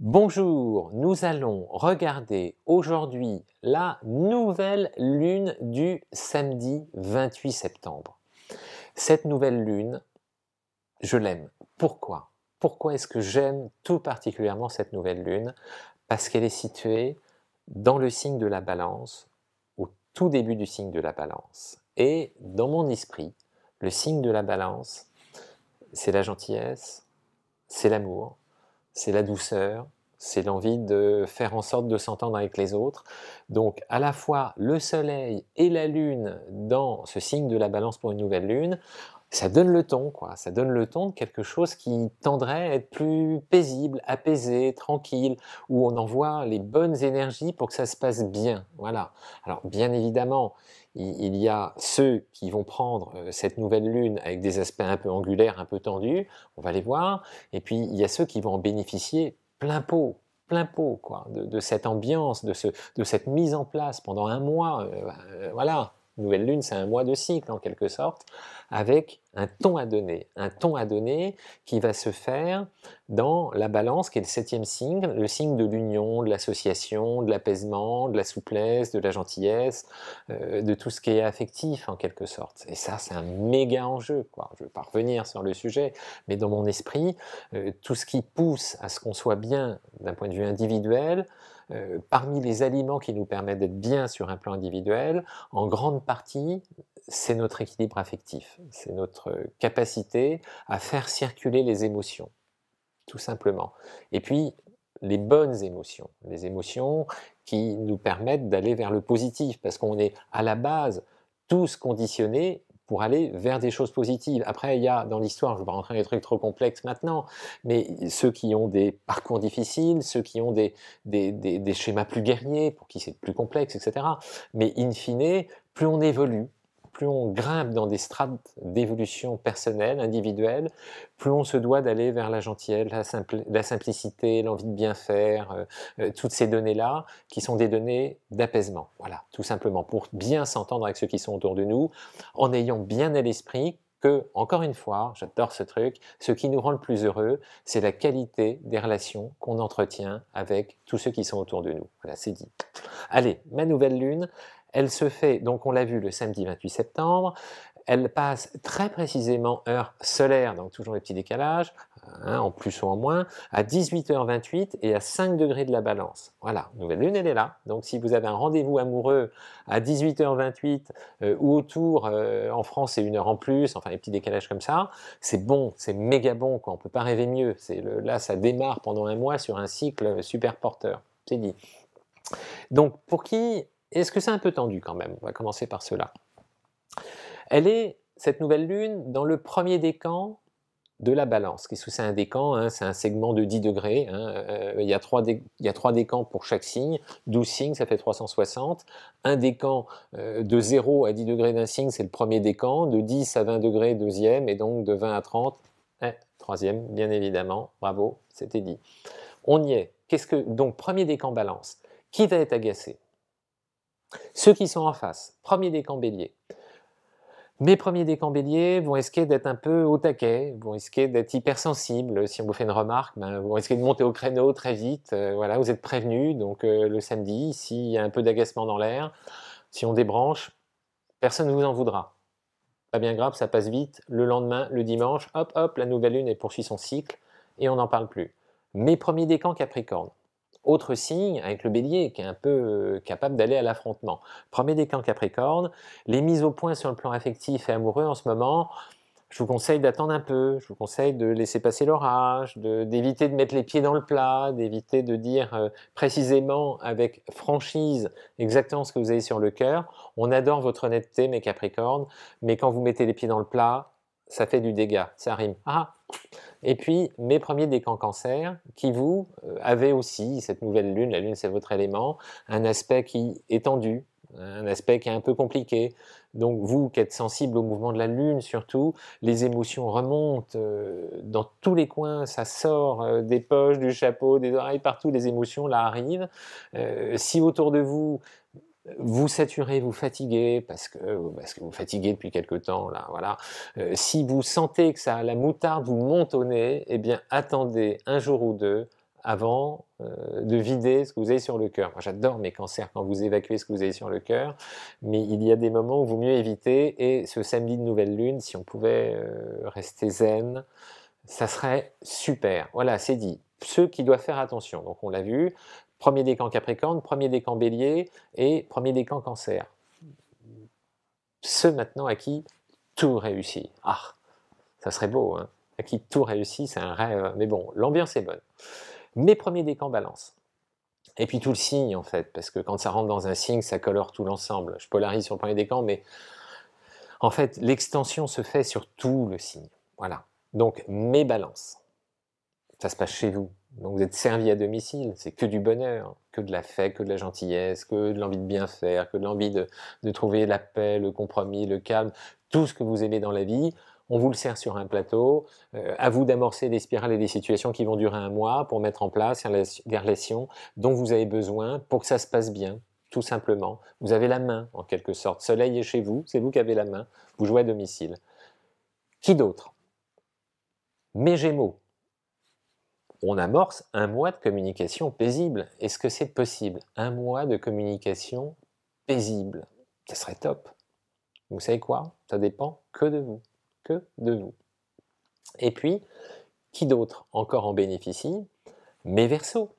Bonjour, nous allons regarder aujourd'hui la nouvelle lune du samedi 28 septembre. Cette nouvelle lune, je l'aime. Pourquoi Pourquoi est-ce que j'aime tout particulièrement cette nouvelle lune Parce qu'elle est située dans le signe de la balance, au tout début du signe de la balance. Et dans mon esprit, le signe de la balance, c'est la gentillesse, c'est l'amour, c'est la douceur, c'est l'envie de faire en sorte de s'entendre avec les autres. Donc à la fois le Soleil et la Lune dans ce signe de la balance pour une nouvelle Lune, ça donne le ton, quoi. Ça donne le ton de quelque chose qui tendrait à être plus paisible, apaisé, tranquille, où on envoie les bonnes énergies pour que ça se passe bien. Voilà. Alors, bien évidemment, il y a ceux qui vont prendre euh, cette nouvelle lune avec des aspects un peu angulaires, un peu tendus. On va les voir. Et puis, il y a ceux qui vont en bénéficier plein pot, plein pot, quoi, de, cette ambiance, de, ce, de cette mise en place pendant un mois. Euh, euh, voilà nouvelle lune, c'est un mois de cycle en quelque sorte, avec un ton à donner. Un ton à donner qui va se faire dans la balance, qui est le septième signe, le signe de l'union, de l'association, de l'apaisement, de la souplesse, de la gentillesse, euh, de tout ce qui est affectif en quelque sorte. Et ça, c'est un méga enjeu. Quoi. Je ne vais pas revenir sur le sujet, mais dans mon esprit, euh, tout ce qui pousse à ce qu'on soit bien d'un point de vue individuel, euh, parmi les aliments qui nous permettent d'être bien sur un plan individuel, en grande partie, c'est notre équilibre affectif, c'est notre capacité à faire circuler les émotions, tout simplement. Et puis, les bonnes émotions, les émotions qui nous permettent d'aller vers le positif, parce qu'on est à la base tous conditionnés pour aller vers des choses positives. Après, il y a dans l'histoire, je ne vais pas rentrer dans des trucs trop complexes maintenant, mais ceux qui ont des parcours difficiles, ceux qui ont des, des, des, des schémas plus guerriers, pour qui c'est plus complexe, etc. Mais in fine, plus on évolue, plus on grimpe dans des strates d'évolution personnelle, individuelle, plus on se doit d'aller vers la gentillesse, la, la simplicité, l'envie de bien faire, euh, euh, toutes ces données-là qui sont des données d'apaisement. Voilà, tout simplement, pour bien s'entendre avec ceux qui sont autour de nous, en ayant bien à l'esprit que, encore une fois, j'adore ce truc, ce qui nous rend le plus heureux, c'est la qualité des relations qu'on entretient avec tous ceux qui sont autour de nous. Voilà, c'est dit. Allez, ma nouvelle lune, elle se fait, donc on l'a vu, le samedi 28 septembre. Elle passe très précisément heure solaire, donc toujours les petits décalages, hein, en plus ou en moins, à 18h28 et à 5 degrés de la balance. Voilà, nouvelle lune, elle est là. Donc si vous avez un rendez-vous amoureux à 18h28 euh, ou autour, euh, en France c'est une heure en plus, enfin les petits décalages comme ça, c'est bon, c'est méga bon, quoi. on ne peut pas rêver mieux. Le, là, ça démarre pendant un mois sur un cycle super porteur, c'est dit. Donc pour qui est-ce que c'est un peu tendu quand même On va commencer par cela. Elle est, cette nouvelle lune, dans le premier décan de la balance. Qu'est-ce que c'est un décan hein C'est un segment de 10 degrés. Hein. Euh, il, y a trois décans pour chaque signe. 12 signes, ça fait 360. Un décan euh, de 0 à 10 degrés d'un signe, c'est le premier décan. De 10 à 20 degrés, deuxième. Et donc de 20 à 30, eh, troisième, bien évidemment. Bravo, c'était dit. On y est. Qu'est-ce que Donc, premier décan balance. Qui va être agacé ceux qui sont en face, premier décan bélier. Mes premiers décan Bélier vont risquer d'être un peu au taquet, vont risquer d'être hypersensible. Si on vous fait une remarque, ben, vous risquez de monter au créneau très vite. Euh, voilà, vous êtes prévenus. Donc euh, le samedi, s'il y a un peu d'agacement dans l'air, si on débranche, personne ne vous en voudra. Pas bien grave, ça passe vite. Le lendemain, le dimanche, hop, hop, la nouvelle lune elle poursuit son cycle et on n'en parle plus. Mes premiers décans Capricorne. Autre signe avec le bélier qui est un peu euh, capable d'aller à l'affrontement. Premier décan Capricorne, les mises au point sur le plan affectif et amoureux en ce moment, je vous conseille d'attendre un peu, je vous conseille de laisser passer l'orage, d'éviter de, mettre les pieds dans le plat, d'éviter de dire euh, précisément avec franchise exactement ce que vous avez sur le cœur. On adore votre honnêteté, mes Capricornes, mais quand vous mettez les pieds dans le plat, ça fait du dégât, ça rime. Ah et puis, mes premiers décans cancer, qui vous euh, avez aussi cette nouvelle lune, la lune c'est votre élément, un aspect qui est tendu, un aspect qui est un peu compliqué. Donc vous qui êtes sensible au mouvement de la Lune surtout, les émotions remontent euh, dans tous les coins, ça sort euh, des poches, du chapeau, des oreilles, partout les émotions là arrivent. si autour de vous vous saturez, vous fatiguez, parce que, que vous fatiguez depuis quelque temps, là, voilà. Euh, si vous sentez que ça, la moutarde vous monte au nez, eh bien, attendez un jour ou deux avant euh, de vider ce que vous avez sur le cœur. Moi, j'adore mes cancers quand vous évacuez ce que vous avez sur le cœur, mais il y a des moments où il vaut mieux éviter, et ce samedi de Nouvelle Lune, si on pouvait euh, rester zen, ça serait super. Voilà, c'est dit ceux qui doivent faire attention. Donc on l'a vu, premier décan Capricorne, premier décan Bélier et premier décan Cancer. Ceux maintenant à qui tout réussit. Ah, ça serait beau, hein à qui tout réussit, c'est un rêve. Mais bon, l'ambiance est bonne. Mes premiers décans Balance. Et puis tout le signe, en fait, parce que quand ça rentre dans un signe, ça colore tout l'ensemble. Je polarise sur le premier décan, mais en fait, l'extension se fait sur tout le signe. Voilà. Donc, mes balances. Ça se passe chez vous, donc vous êtes servi à domicile, c'est que du bonheur, que de la fête, que de la gentillesse, que de l'envie de bien faire, que de l'envie de, trouver la paix, le compromis, le calme, tout ce que vous aimez dans la vie. On vous le sert sur un plateau, euh, à vous d'amorcer des spirales et les situations qui vont durer un mois pour mettre en place les relations dont vous avez besoin pour que ça se passe bien, tout simplement. Vous avez la main, en quelque sorte. Soleil est chez vous, c'est vous qui avez la main, vous jouez à domicile. Qui d'autre Mes Gémeaux, on amorce un mois de communication paisible. Est-ce que c'est possible Un mois de communication paisible. Ça serait top. Vous savez quoi Ça dépend que de vous. Que de vous. Et puis, qui d'autre encore en bénéficie Mes versos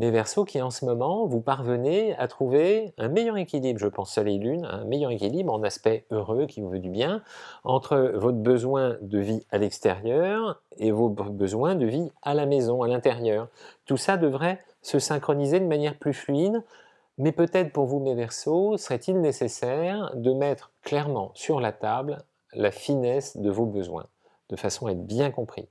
mes versos qui en ce moment vous parvenez à trouver un meilleur équilibre, je pense Soleil-Lune, un meilleur équilibre en aspect heureux qui vous veut du bien, entre votre besoin de vie à l'extérieur et vos besoins de vie à la maison, à l'intérieur. Tout ça devrait se synchroniser de manière plus fluide, mais peut-être pour vous mes versos, serait-il nécessaire de mettre clairement sur la table la finesse de vos besoins, de façon à être bien compris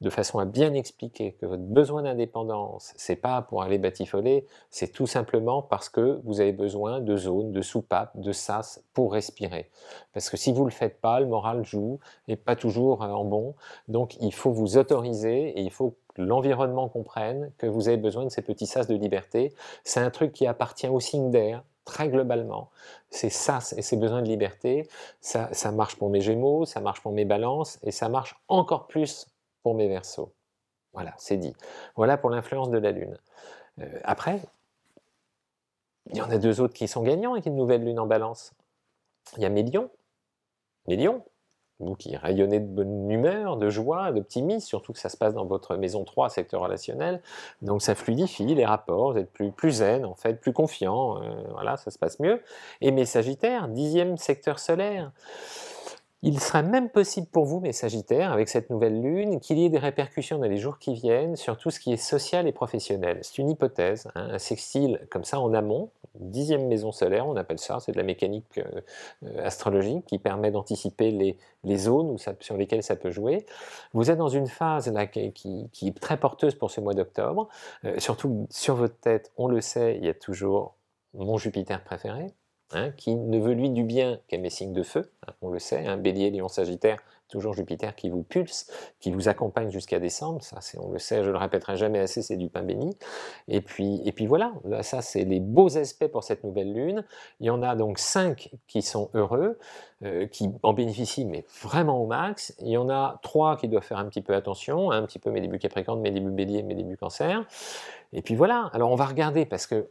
de façon à bien expliquer que votre besoin d'indépendance, c'est pas pour aller batifoler, c'est tout simplement parce que vous avez besoin de zones, de soupape, de sas pour respirer. Parce que si vous le faites pas, le moral joue et pas toujours euh, en bon. Donc il faut vous autoriser et il faut que l'environnement comprenne que vous avez besoin de ces petits sas de liberté. C'est un truc qui appartient au signe d'air, très globalement. C'est sas et ces besoins de liberté. Ça, ça marche pour mes gémeaux, ça marche pour mes balances et ça marche encore plus pour mes versos. Voilà, c'est dit. Voilà pour l'influence de la Lune. Euh, après, il y en a deux autres qui sont gagnants avec une nouvelle Lune en balance. Il y a Mélion, Lions, vous qui rayonnez de bonne humeur, de joie, d'optimisme, surtout que ça se passe dans votre maison 3, secteur relationnel, donc ça fluidifie les rapports, vous êtes plus, plus zen en fait, plus confiant, euh, voilà, ça se passe mieux. Et mes Sagittaires, dixième secteur solaire, il serait même possible pour vous, mes Sagittaires, avec cette nouvelle lune, qu'il y ait des répercussions dans les jours qui viennent sur tout ce qui est social et professionnel. C'est une hypothèse, hein. un sextile comme ça en amont, dixième maison solaire, on appelle ça, c'est de la mécanique euh, euh, astrologique qui permet d'anticiper les, zones sur lesquelles ça peut jouer. Vous êtes dans une phase qui, est très porteuse pour ce mois d'octobre, euh, surtout sur votre tête, on le sait, il y a toujours mon Jupiter préféré, Hein, qui ne veut lui du bien qu'à mes signes de feu, hein, on le sait, un hein, bélier, lion, sagittaire, toujours Jupiter qui vous pulse, qui vous accompagne jusqu'à décembre, ça c'est, on le sait, je le répéterai jamais assez, c'est du pain béni. Et puis, et puis voilà, ça c'est les beaux aspects pour cette nouvelle lune. Il y en a donc cinq qui sont heureux, euh, qui en bénéficient, mais vraiment au max. Il y en a trois qui doivent faire un petit peu attention, un petit peu mes débuts Capricorne, mes débuts Bélier, mes débuts Cancer. Et puis voilà, alors on va regarder parce que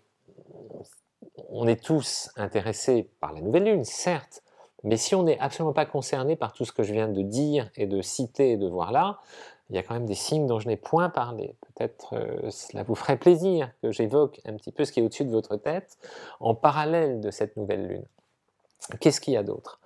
on est tous intéressés par la nouvelle Lune, certes, mais si on n'est absolument pas concerné par tout ce que je viens de dire et de citer et de voir là, il y a quand même des signes dont je n'ai point parlé. Peut-être euh, cela vous ferait plaisir que j'évoque un petit peu ce qui est au-dessus de votre tête en parallèle de cette nouvelle Lune. Qu'est-ce qu'il y a d'autre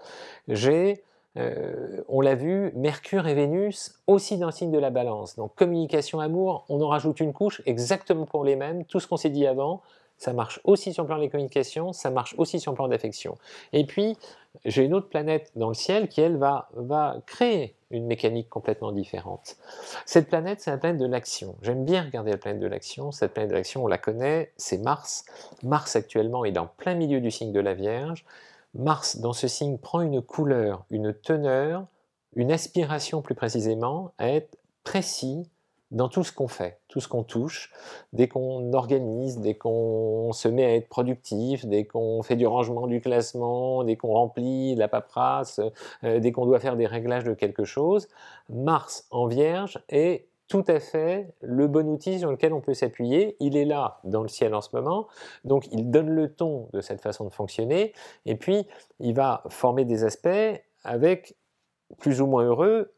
J'ai, euh, on l'a vu, Mercure et Vénus aussi dans le signe de la balance. Donc communication, amour, on en rajoute une couche exactement pour les mêmes, tout ce qu'on s'est dit avant, ça marche aussi sur le plan des communications, ça marche aussi sur le plan d'affection. Et puis, j'ai une autre planète dans le ciel qui, elle, va, va créer une mécanique complètement différente. Cette planète, c'est la planète de l'action. J'aime bien regarder la planète de l'action. Cette planète de l'action, on la connaît, c'est Mars. Mars, actuellement, est en plein milieu du signe de la Vierge. Mars, dans ce signe, prend une couleur, une teneur, une aspiration plus précisément à être précis, dans tout ce qu'on fait, tout ce qu'on touche, dès qu'on organise, dès qu'on se met à être productif, dès qu'on fait du rangement du classement, dès qu'on remplit la paperasse, euh, dès qu'on doit faire des réglages de quelque chose, Mars en Vierge est tout à fait le bon outil sur lequel on peut s'appuyer. Il est là dans le ciel en ce moment, donc il donne le ton de cette façon de fonctionner, et puis il va former des aspects avec plus ou moins heureux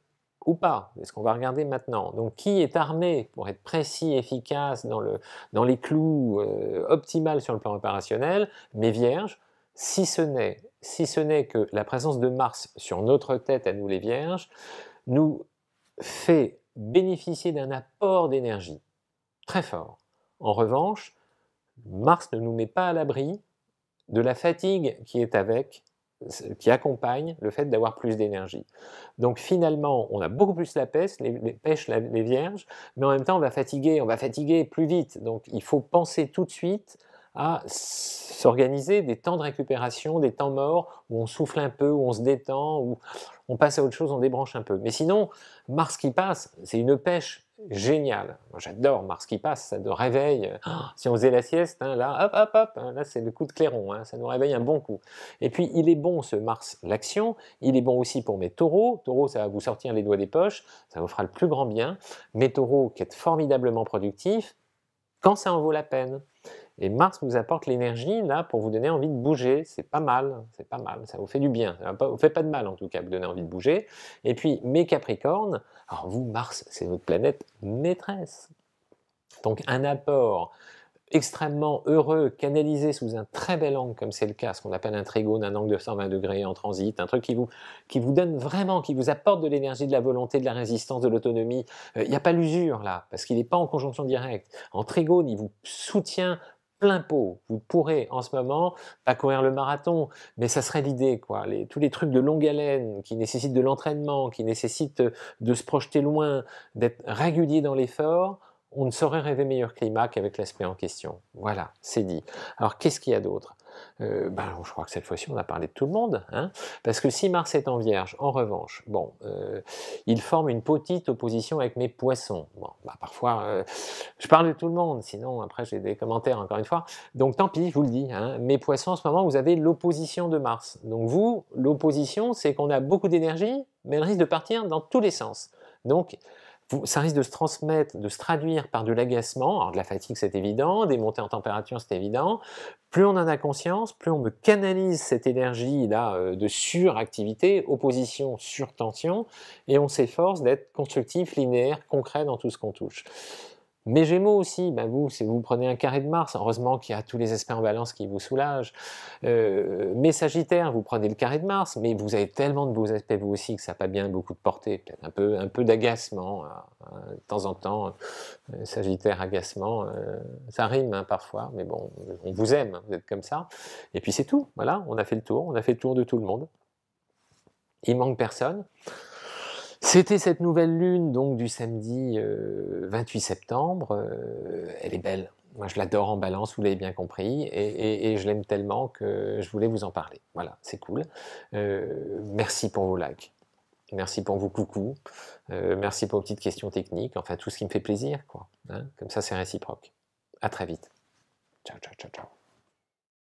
ou pas. C'est ce qu'on va regarder maintenant. Donc qui est armé pour être précis, efficace, dans, les clous, euh, optimales optimal sur le plan opérationnel, mais Vierges, si ce n'est si ce n'est que la présence de Mars sur notre tête à nous les vierges, nous fait bénéficier d'un apport d'énergie très fort. En revanche, Mars ne nous met pas à l'abri de la fatigue qui est avec qui accompagne le fait d'avoir plus d'énergie. Donc finalement, on a beaucoup plus la pêche, les, pêches, les vierges, mais en même temps, on va fatiguer, on va fatiguer plus vite. Donc il faut penser tout de suite à s'organiser des temps de récupération, des temps morts où on souffle un peu, où on se détend, où on passe à autre chose, on débranche un peu. Mais sinon, Mars qui passe, c'est une pêche génial. J'adore Mars qui passe, ça nous réveille. Ah, si on faisait la sieste, hein, là, hop, hop, hop, hein, là c'est le coup de clairon, hein, ça nous réveille un bon coup. Et puis il est bon ce Mars, l'action, il est bon aussi pour mes taureaux. taureaux ça va vous sortir les doigts des poches, ça vous fera le plus grand bien. Mes taureaux qui êtes formidablement productifs, quand ça en vaut la peine. Et Mars vous apporte l'énergie là pour vous donner envie de bouger. C'est pas mal, c'est pas mal, ça vous fait du bien. Ça vous fait pas de mal en tout cas, vous donner envie de bouger. Et puis mes Capricornes, alors vous, Mars, c'est votre planète maîtresse. Donc un apport extrêmement heureux, canalisé sous un très bel angle, comme c'est le cas, ce qu'on appelle un trigone, un angle de 120 degrés en transit, un truc qui vous, qui vous donne vraiment, qui vous apporte de l'énergie, de la volonté, de la résistance, de l'autonomie. Euh, il n'y a pas l'usure là, parce qu'il n'est pas en conjonction directe. En trigone, il vous soutient plein Vous pourrez en ce moment pas courir le marathon, mais ça serait l'idée. quoi. tous les trucs de longue haleine qui nécessitent de l'entraînement, qui nécessitent de se projeter loin, d'être régulier dans l'effort, on ne saurait rêver meilleur climat qu'avec l'aspect en question. Voilà, c'est dit. Alors qu'est-ce qu'il y a d'autre euh, ben, je crois que cette fois-ci, on a parlé de tout le monde. Hein. Parce que si Mars est en Vierge, en revanche, bon, euh, il forme une petite opposition avec mes poissons. Bah, parfois, euh, je parle de tout le monde, sinon après j'ai des commentaires encore une fois. Donc tant pis, je vous le dis. Hein. mes poissons, en ce moment, vous avez l'opposition de Mars. Donc vous, l'opposition, c'est qu'on a beaucoup d'énergie, mais elle risque de partir dans tous les sens. Donc, ça risque de se transmettre, de se traduire par de l'agacement. Alors de la fatigue, c'est évident, des montées en température, c'est évident. Plus on en a conscience, plus on me canalise cette énergie là euh, de suractivité, opposition, surtension, et on s'efforce d'être constructif, linéaire, concret dans tout ce qu'on touche. Mes Gémeaux aussi, bah, vous, si vous prenez un carré de Mars, heureusement qu'il y a tous les aspects en balance qui vous soulagent. Euh, mes Sagittaires, vous prenez le carré de Mars, mais vous avez tellement de beaux aspects vous aussi que ça n'a pas bien beaucoup de portée, peut-être un peu, un peu d'agacement, hein, hein, de temps en temps, euh, Sagittaire, agacement, euh, ça rime hein, parfois, mais bon, on vous aime, vous êtes comme ça. Et puis c'est tout, voilà, on a fait le tour, on a fait le tour de tout le monde. Il manque personne. C'était cette nouvelle lune donc du samedi 28 euh, septembre. Euh, elle est belle. Moi, je l'adore en balance, vous l'avez bien compris, et, je l'aime tellement que je voulais vous en parler. Voilà, c'est cool. Euh, merci pour vos likes. Merci pour vos coucou. merci pour vos petites questions techniques. Enfin, tout ce qui me fait plaisir, quoi. Hein. Comme ça, c'est réciproque. À très vite. Ciao, ciao, ciao, ciao.